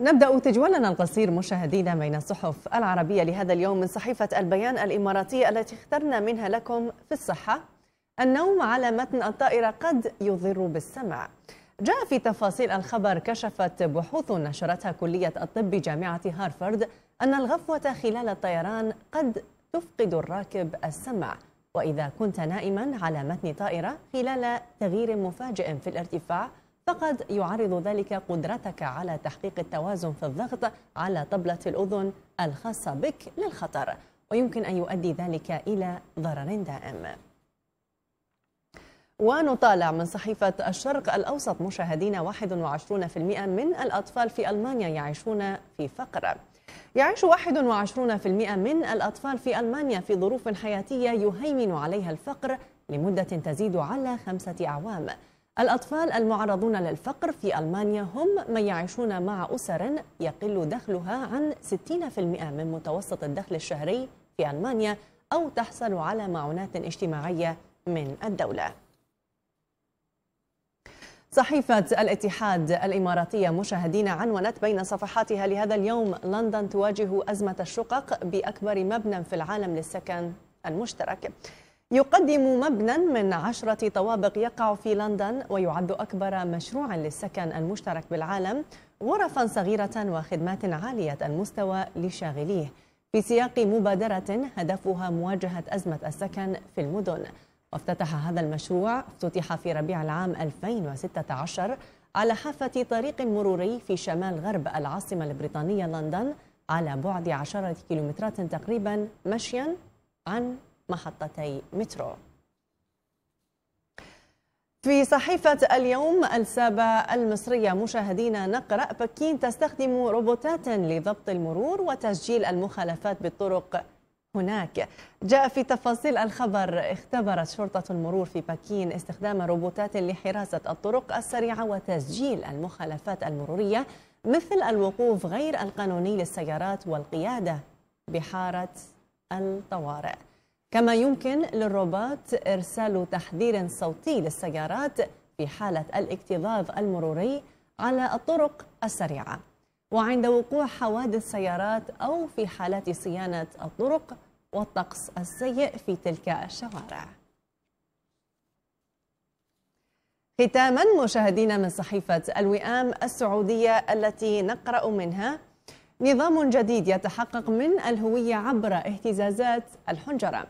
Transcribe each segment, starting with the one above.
نبدأ تجولنا القصير مشاهدينا بين الصحف العربية لهذا اليوم من صحيفة البيان الإماراتية التي اخترنا منها لكم في الصحة النوم على متن الطائرة قد يضر بالسمع جاء في تفاصيل الخبر كشفت بحوث نشرتها كلية الطب جامعة هارفارد أن الغفوة خلال الطيران قد تفقد الراكب السمع وإذا كنت نائما على متن طائرة خلال تغيير مفاجئ في الارتفاع فقد يعرض ذلك قدرتك على تحقيق التوازن في الضغط على طبلة الأذن الخاصة بك للخطر ويمكن أن يؤدي ذلك إلى ضرر دائم ونطالع من صحيفة الشرق الأوسط مشاهدين 21% من الأطفال في ألمانيا يعيشون في فقر يعيش 21% من الأطفال في ألمانيا في ظروف حياتية يهيمن عليها الفقر لمدة تزيد على خمسة أعوام الأطفال المعرضون للفقر في ألمانيا هم من يعيشون مع أسر يقل دخلها عن 60% من متوسط الدخل الشهري في ألمانيا أو تحصل على معونات اجتماعية من الدولة صحيفة الاتحاد الإماراتية مشاهدين عنونت بين صفحاتها لهذا اليوم لندن تواجه أزمة الشقق بأكبر مبنى في العالم للسكن المشترك يقدم مبنى من عشرة طوابق يقع في لندن ويعد أكبر مشروع للسكن المشترك بالعالم غرفا صغيرة وخدمات عالية المستوى لشاغليه في سياق مبادرة هدفها مواجهة أزمة السكن في المدن وافتتح هذا المشروع افتتح في ربيع العام 2016 على حافة طريق مروري في شمال غرب العاصمة البريطانية لندن على بعد عشرة كيلومترات تقريبا مشيا عن محطتي مترو في صحيفة اليوم السابة المصرية مشاهدينا نقرأ بكين تستخدم روبوتات لضبط المرور وتسجيل المخالفات بالطرق هناك جاء في تفاصيل الخبر اختبرت شرطة المرور في بكين استخدام روبوتات لحراسة الطرق السريعة وتسجيل المخالفات المرورية مثل الوقوف غير القانوني للسيارات والقيادة بحارة الطوارئ كما يمكن للروبوت إرسال تحذير صوتي للسيارات في حالة الاكتظاظ المروري على الطرق السريعة وعند وقوع حوادث سيارات أو في حالات صيانة الطرق والطقس السيء في تلك الشوارع ختاما مشاهدينا من صحيفة الوئام السعودية التي نقرأ منها نظام جديد يتحقق من الهوية عبر اهتزازات الحنجرة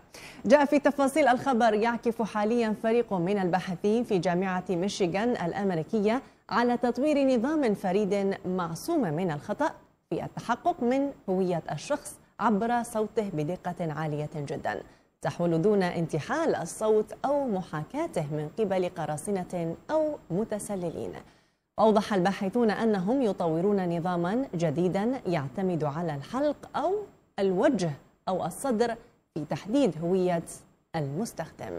جاء في تفاصيل الخبر يعكف حاليا فريق من الباحثين في جامعة ميشيغان الأمريكية على تطوير نظام فريد معصوم من الخطأ في التحقق من هوية الشخص عبر صوته بدقة عالية جدا تحول دون انتحال الصوت أو محاكاته من قبل قراصنة أو متسللين وأوضح الباحثون أنهم يطورون نظاما جديدا يعتمد على الحلق أو الوجه أو الصدر في تحديد هوية المستخدم